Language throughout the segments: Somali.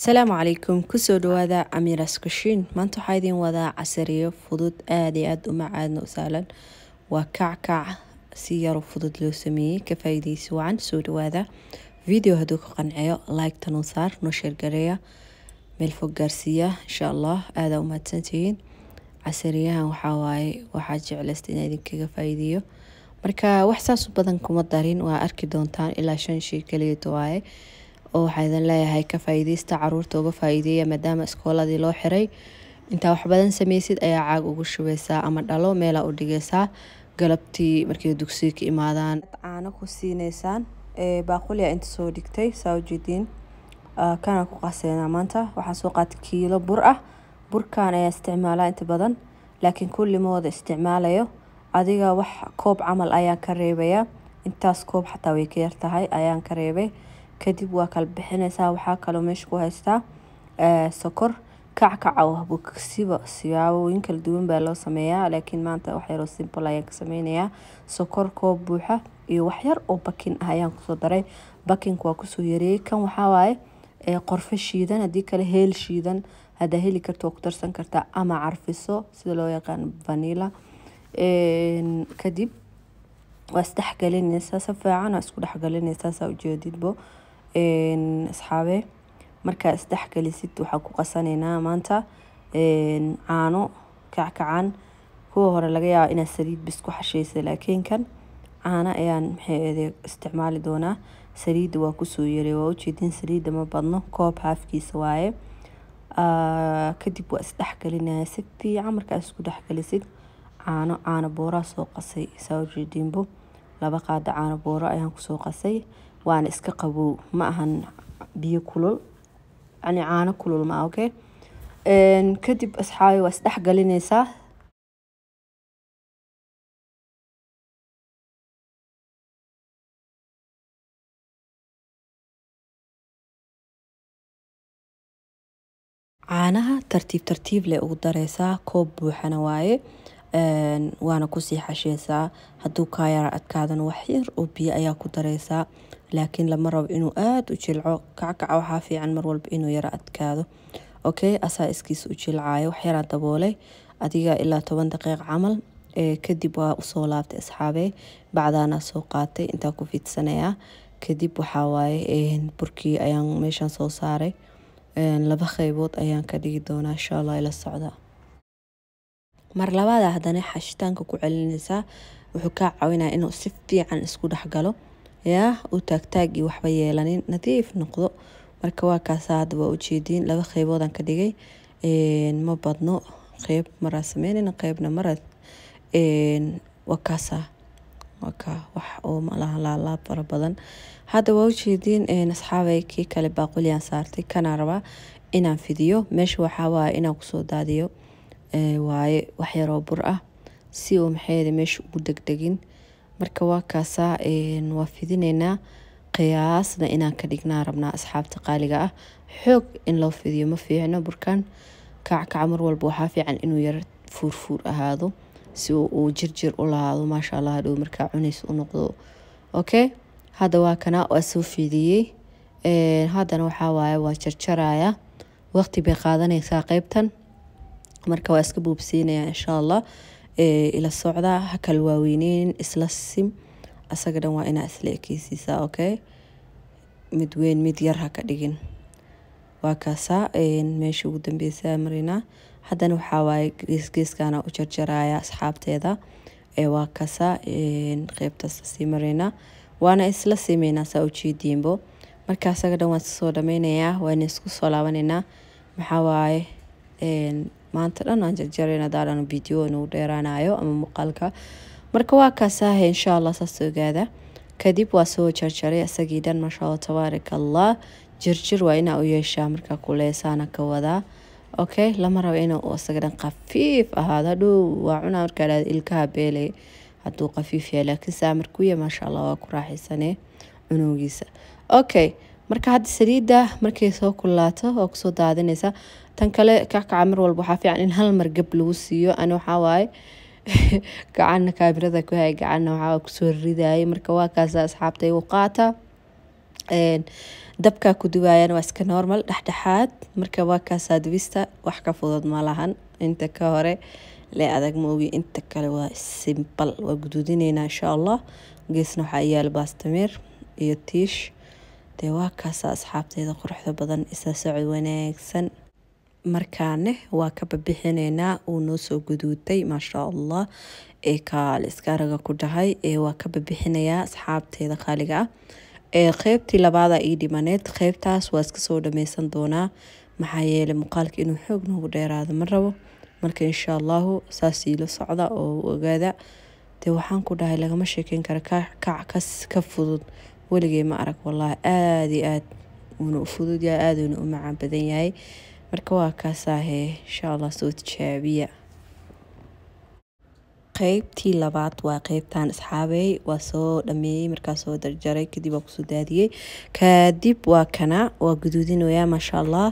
asalaamu calaykum kusoo dhawaada amiras kushiin maanta waxaa idin wadaa casariyo fudud aada iyo aada uma caadna u saalan waa kackac si yaru fudud loo sameeyey ka faa-iidaysi wacan soo dhawaada video hadduu ku qanceyo like tanuu noo sheergareeya meel fog gaarsiiya insha allah aadaa u mahadsantihiin casariyahan waxaa waaye waxaa jeclaysta inaa idinkaga faa marka wax saas u badan kuma darin waa arki doontaan ilaa shan shay keliya waaye oo waxaa idin leeyahay ka faa'iidaysta caruurta uga faa'iideeya maadaama iskooladii loo xiray intaa waxbadan sameysid ayaa caag ugu shubaysaa ama dhalo meelaa u dhigaysaa galabtii markay dugsiga ka imaadaan caano ku siinaysaan baaquliyaa inta soo dhigtay saa ujeediin ah, kana ku qaseynaa maanta waxaa soo qaatay kiilo bur ah burkan ayaa isticmaalaa inta badan laakiin kulli isticmaalayo adiga wax koob camal ayaan ka reebayaa intaas koob xataa way ka yartahay ayaan ka reebay kadib waa kala bixineysaa waxaa kaloo meesha ku haystaa eh, sokor kackaca ah, bogsiba siyaabooyin kala duwan baa loo sameeyaa laakiin maanta wax simple ayaan ka sameynayaa sokor koob buuxa iyo waxyar oo bakin ah ayaan kusoo daray bakinku waa kusoo yareeyey kan waxaa waaye eh, qorfe shiidan haddii kale heel shiidan haddaa heli karta ku darsan kartaa ama carfiso sida loo yaqaan vanila kadib waa isdhexgalinaysaa si fiican waa isku dhexgalinaysaa saa ujeedidbo asxaabe markaa isdhexgelisid waxaa ku qasaneynaa maanta caano kackacan kuwa hore laga yaaba inaad saliid bis ku xashaysa laakiin kan caano ayaan maxay isticmaali doonaa saliidda waa kusoo yaray waa ujeedin saliidda ma badno koob haafkiisa waaye kadib waa isdhexgelinaya si fiican markaa isku dhexgelisid caano caano booraa soo qasay saa ujeediinbo laba qaada caano booro ayaan kusoo qasay waana iska qabow ma ahan biyo kulul yani caano kulul ma okay kadib asxaabi waa isdhex galineysaa caanaha tartiib tartiib leh ugu dareysaa koob buuxana waaye waana kusii xasheysaa hadduu kaa yara adkaadana wax yar oo biyo ayaa ku dareysaa laakiin lama rabo inuu aada u jilco kackac waxaa fiican mar walba inuu yaro adkaado okay asaa iskiisa u jilcayo waxyaraa daboolay adiga ilaa toban daqiiq camal kadib waa usoo laabtay asxaabee bacdaana soo qaatay intaa ku fidsanayaa kadib waxaa waaye burkii ayaan meeshan soo saaray laba qaybood ayaan ka dhigi doonaa insha allah ila socda mar labaada haddana xashitaanka ku celinaysaa wuxuu kaa cawinaya inuu si fiican isku dhexgalo yaa u taagtaag iyo waxba yeelanin nadiif noqdo marka waa kaasa hadda waa ujeediin laba qeyboodaan ka dhigay ma badno qeyb maraa sameynayna qeybna maraad waa kaasa wax oo malaha laalaab fara badan hadda waa ujeediin asxaabay kii kale baaquliyaan saartay kanaa rabaa inaan fidiyo meesha waxaa waaye inaan kusoo daadiyo waaye waxyaroo bur ah si uu maxayda meesha ugu degdegin marka waa kaasaa waa fidineynaa qiyaasna inaan ka dhignaa rabnaa asxaabta qaaliga ah xoog in loo fidiyo ma fiicno burkan kackaca mar walba waxaa fiican inuu yar fuurfuur ahaado si uu jirjir u lahaado maasha allah hadhow markaa cunays u noqdo okay hadda waa kana waa soo fiidiyey haddana waxaa waaye waa jarjarayaa waqti bay qaadanaysaa qeybtan marka waa iska buubsiinayaa insha allah Eh, ila socda hakal waaweyneyn isla sim asaga dhan waa inaa isla ekeysiisa okay mid weyn mid yar ha ka dhigin waa kaasaa eh, meesha ugu dambeysaa marina haddana waxaa waaye u jarjaraya asxaabteeda eh, waa kaasaa qeybtaas sii marina waana isla simeynaa saa ujeediinbo marka asaga dhan waan sisoo soo dhameynayaa waana isku soo laabanayna maxaa maanta dhan aan jarjareen hadaanan videoan u dheeraanayo ama muuqaalka marka waa kaasaahe insha allah saas ogaada kadib waa soo jarjaray isagii dhan maasha allah tabaarak allah jirjir waa inaa u yeeshaa markaa kuleesaana ka wadaa okay lama rabo inuu isaga dhan khafiif ahaado hadhow waa cunaa markaa ilkaha beelay hadduu khafiif yahay laakiin saa markuu maasha allah waa ku raaxaysane cunowgiisa okay marka hadda saliidda markay soo kulaato oo kusoo daadinaysa tan kale kakaca mar walba waxaa fiican in hal mar gab lagu siiyo ana waxaa waaye kaamirada ku haya gacana waxaa kusoo ridaayay marka waa asxaabta igu dabkaa ku duwaayana waa iska normal dhexdhexaad marka waa dubista wax ka fudud ma lahan inta ka hore le adag maogi inta kale waa simbal waa guduudineynaa insha allah geesna waxaa yaala baastamir iyo tiish dee waa asxaabteeda quruxda badan isa socod wanaagsan markaane waa ka babixinaynaa uu noo soo guduutay maasha allah ee kaaliskaraga ku dhahay ee waa ka babixinayaa asxaabteeda kaaliga ah ee qeybtii labaada ii dhimaneed qeybtaas waa iskasoo dhameysan doonaa maxaa yeeley muuqaalka inuu xoog noogu dheeraado ma rabo marka insha allahu saasii la socda oo ogaada dee waxaan ku dhahay lagama sheekeyn kara kac ka fudud weligey ma arag wallaahi aada iyo aad wuuna u fududyahay aaduna u macaan badan yahay marka waa kaasaahe insha allah soo tijaabiya qaybtii labaad waa qaybtan asxaabay waa soo dhameeyey markaa soo jarjaray kadib waa kusoo daadiyey kadib waa kana waa guduudinaya maasha allah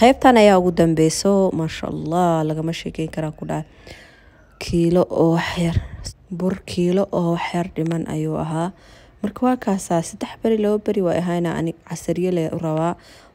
qaybtan ayaa ugu dambeyso maasha allah lagama sheekeyn karaa ku dhaha kiilo oo xeer bur kiilo oo waxyar dhiman ayuu ahaa marka waa kaasaa saddex beri laba beri waa ahayna ani casariye u rabaa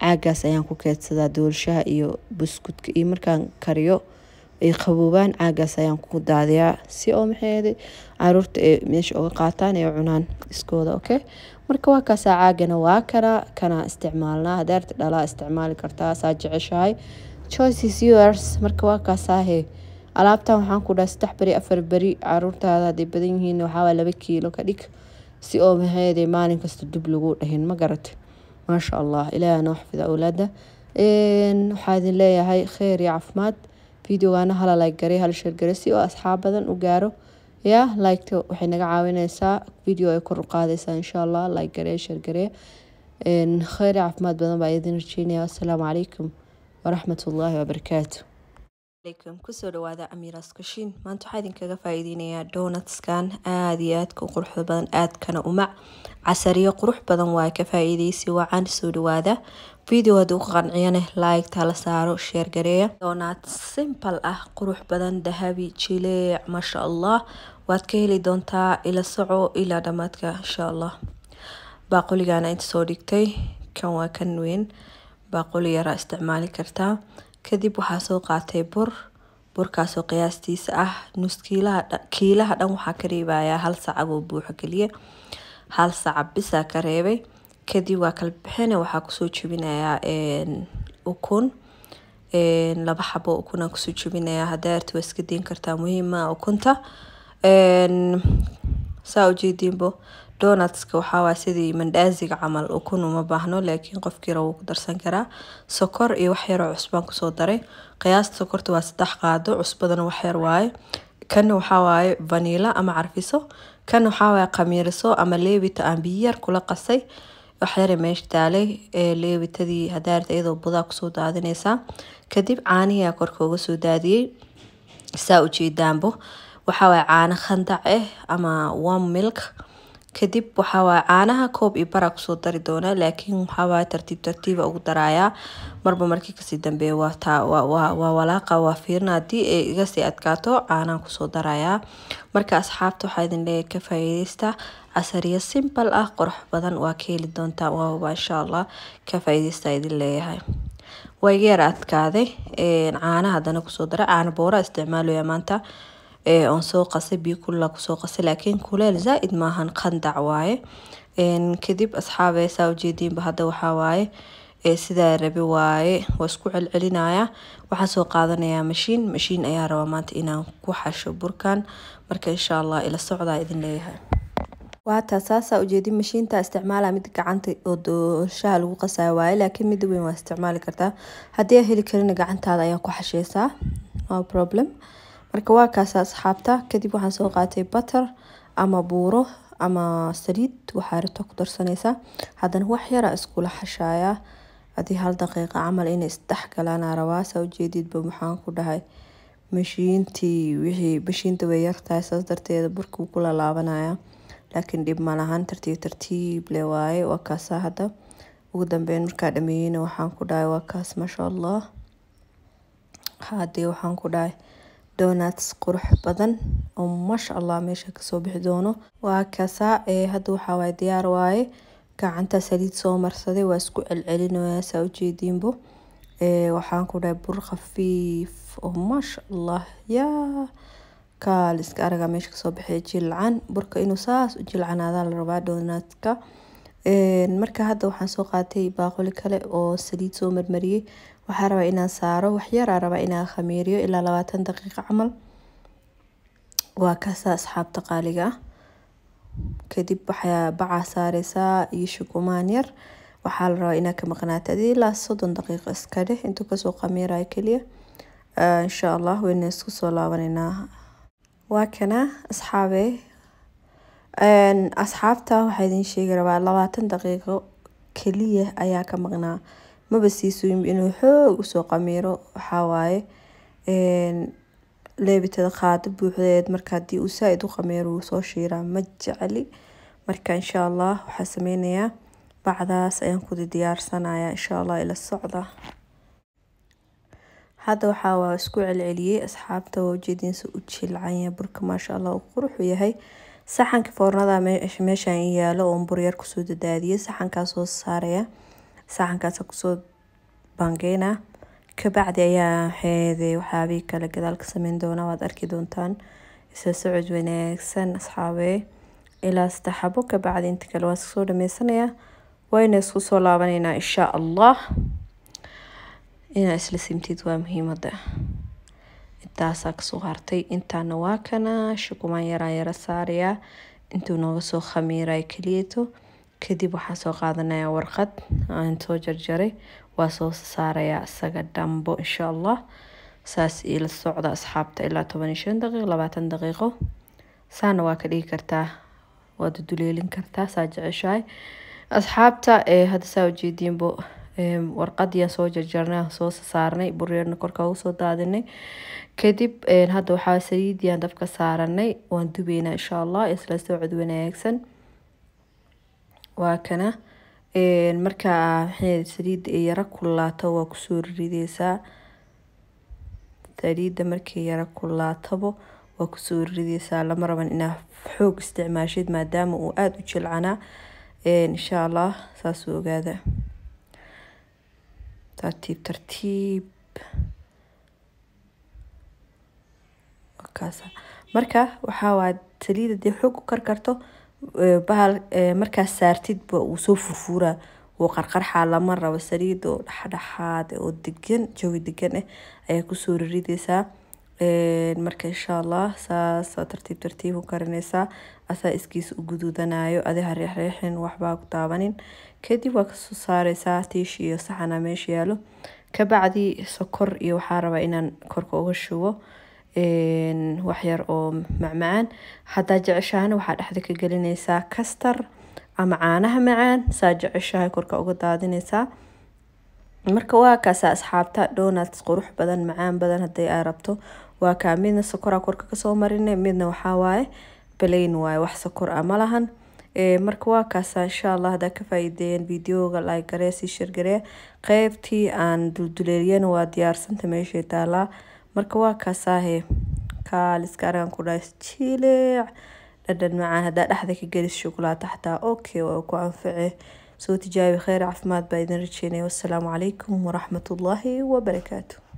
caagaas ayaan ku keedsadaa doorshaha iyo buskudka iyo markaan kariyo ay qaboobaan caagaas ayaan ku daadiyaa si oo maxaeday caruurta ay meesha uga qaataan ee cunaan iskooda okay marka waa kaasaa caagana waa kana kana isticmaalnaa hadeerta dhalaa isticmaali kartaa saa jeceshahay choices yours marka waa kaasaahe alaabtan waxaan ku dhaha saddex beri afar beri caruurtaada hadday badan yihiin waxaawaa laba kiilo ka dhig si oo maxaeday maalin kasta dub lagu dhahin ma garat maasha allah ilaahna xafida owlaada waxaa idin leeyahay kheyr iyo caafimaad videogana hala layggaray hal sheergaray si oo asxaab badan u gaaro ya laygta waxay naga caawineysaa video ay kor u qaadeysaa insha allah layggareya sheergareya kheyr iyo caafimaad badan baa idin rajeynaya assalaamu calaykum waraxmatullaahi wabarakaatu alaikum kusoo dhawaada amiras kushiin maanta waxaa idinkaga faa donatskan aada iyo aadka u quruxda badan aadkana umac casariyo qurux badan waa ka faa-iideysi soo dhawaada video haddii uka qanciyane like-ta saaro sheer gareeya donaad simple ah qurux badan dahabi jileec maasha allah waad ka heli doontaa ila soco ilaa dhamaadka insha allah baaquligaana ah inta soo dhigtay kan waa kan weyn baaquli yaraa isticmaali kartaa kadib waxaa soo qaatay bur burkaasoo qiyaastiisa ah nuskiilaha dhan waxaa ka reebayaa hal sacaboo buuxo geliya hal saca bisaa ka reebay kadib waa kala bixine waxaa kusoo jebinayaa ukun laba xabo ukun kusoo jebinayaa hadaa arti waa iska dayn kartaa muhiima ukunta saa ujeediinbo doonatska waxaa waa sidii mandaaziga camal ukun uma baahno laakiin qofkiira wuu ku darsan karaa sokor iyo wax yaroo cusbaan kusoo daray qiyaasta sokorta waa saddex qaado cusbadana wax yar waaye kan waxaa vanila ama carfiso kan waxaa khamiiriso ama leebita aan biyo kula qasay waxyare meesha daalay ee leebitadii hadaarta iyadoo budaa kusoo daadinaysaa kadib caanihiyaa korka uga soo daadiyey saa ujeedaanbo waxaa caano khandac ah ama one milk kadib waxaa caanaha koob iyo bara kusoo dari doonaa laakiin waxaa tartiib tartiiba ah ugu darayaa marba markii kasii dambeeya waa walaaqa waa fiirna hadii ay igasii adkaato caanaha kusoo darayaa marka asxaabta waxaa idin leeya ka faa'iideysta casariya simbal ah qurux badan waa ka heli doontaa waawaba insha allah ka faa'iideysta idin leeyahay waa iga adkaaday caanaha haddana kusoo dara caana boora isticmaalayaa maanta oon eh, soo qasay biyo kulula kusoo qasay laakiin kuleel zaa-id maahan qandac waaye kadib asxaabe saa ujeediinba hadda waxaa waaye eh, sidaa rabi waaye waa isku celcelinayaa waxaan soo qaadanayaa mashiin mashiin ayaa rabaa maanta inaan ku xasho burkan marka insha allah ila socdaa idin leeyahay waataa saasaa ujeedin mashiinta isticmaala mid gacanta oo shaha lagu qasayo waaye laakiin midda weyn waa isticmaali kartaa haddii aa heli karina gacantaada ayaa ku xasheysaa no problem marka waa kaasa asxaabta kadib waxaan soo qaatay batter ama buuro ama saliid waxaa ku darsanaysaa haddana wax yara iskula xashaaya hadii hal daqiiqa camal inay isdhex galaana rabaa saa ujeedidba maxaan ku dhahay mashiintii wixii mashiinta way yartahay saas darteeda burkuu ku laalaabanaya laakiin dhib malahan tartiib tartiib le waaye waa kaasaa hadda ugu dambeyn markaa dhameeyeyna waxaan ku dhahay waa kaas maasha allah hadee waxaan ku dhahay donuts qurux badan oo masha allah meesha kasoo bixi doono waa kasaa ee hadda waxaa waaye diyaar waaye gacanta saliid soo marsaday waa isku celcelinayaa saa ujeediinbo waxaan ku dhahay bur khafiif oo maasha allah yaa kaal iska aragaa meesha kasoo baxay jilcan burka inuu saas u jilcanaada la rabaa doonaadka marka hadda waxaan soo qaatay baaquli kale oo saliid soo marmariyey waxaa rabaa inaan saaro waxyaraa rabaa inaan khamiiriyo ilaa labaatan daqiiqo camal waa kaasaa asxaabta qaaliga ah kadib waxaa bacaa saareysaa iyo shukumaan yar waxaa la rabaa inaa ka maqnaata adi ilaa soddon daqiiqo iska intuu kasoo khamiirayo keliya insha allah wayna isku soo laabaneynaa waa kana asxaabee asxaabta waxaa idin sheegi rabaa labaatan daqiiqo kaliya ayaa ka maqnaa maba sii sugin inuu xoog usoo qamiiro waxawaaye leebitada qaado buuxdeed marka hadii uu saa-id u qameero wuu soo shiiraa ma jecli marka insha allah waxaa sameynayaa bacdaas ayaan kudi diyaarsanaya insha allah ila socda hadda waxaa waa isku celceliyey asxaabta waa ujeediinsa u jilcanya burka maasha allah uu quruxu yahay saxanka foornada meeshan yaalo oo bur yar kusoo dadaadiye saxankaas saaraya saxankaasa kusoo baangeyna kabacdi ayaa heede waxyaabihii kale gadaal ka sameyn doona waad arki doontaan isla socod wanaagsan asxaabee ilaa saddex kabacdi inta kale waa iskasoo dhameysanayaa wayna isku soo laabanaynaa insha allah inaa isla simtid waa muhiimada intaasaa kasoo hartay intaana waa kana shukumaan yaraa yara saarayaa intuu nooga soo khamiiray keliyeeto kadib waxaa soo qaadanayaa warqad aan ah, soo jarjaray waa soo saarayaa isaga dhambo insha allah saas ila socda asxaabta ilaa toban iyo daqiiq labaatan daqiiqo saana waa ka dhigi kartaa waad duleelin kartaa saa jeceshahay asxaabta ee eh, hadda saa ujeediinbo warqad soo jarjarnay aan soo saarnay buryeerna korka ugu soo daadinay kadib hadda waxaa saliid dabka saaranay waan dubeynaa insha allah isla soocod wanaagsan waa kana markaa saliidda ee kulaato waa kusoo rideysaa saliidda markii yara kulaatabo waa kusoo rideysaa lama raban inaa xoog isticmaashid maadaama uu aada u jilcanaa insha allah saasuu ogaada tartiib tartiib marka waxaa waa saliida dee xoog u karkarto bahal markaas saartidba uu soo furfuuraa wuu qarqarxaa lama rabo saliid oo dhexdhexaad oo degan jawi degan ah eh, ayaa kusoo riridaysaa marka insha allah saasa tartiib tartiib u karineysaa asaa iskiis u guduudanayo adi riixriixin waxbaa ku taabanin kadib waa kasoo saareysaa tiish iyo saxana meesha yaalo kabacdi sokor iyo waxaa rabaa inaan korka uga shubo waxyar oo macmacaan hadaa jeceshaana waxaa dhexda ka gelineysaa kastar ama caanaha macaan saa jeceshahay korka uga daadineysaa marka waa kaasa asxaabta doonats qurux badan macaan badan haday aa rabto waa kaa midna sokoraa korka kasoo marina midna waxawaaye balayn waaye wax sokor a ah malahan marka waa kaasa insha allah hadaa ka faa videoga laag garee sii shargaree qeybtii aan dulduleeliyana waa diyaarsanta meeshay taalaa marka waa kaasaahe kaaliska argan ku dhaas jileec dhadhan macaan hadaa dhexda ka gelis shukulaato xataa okay waa ku anface soo tijaabi kheyr caafimaad baa idin rajeynaya wassalaamu calaykum waraxmatullaahi wabarakaatu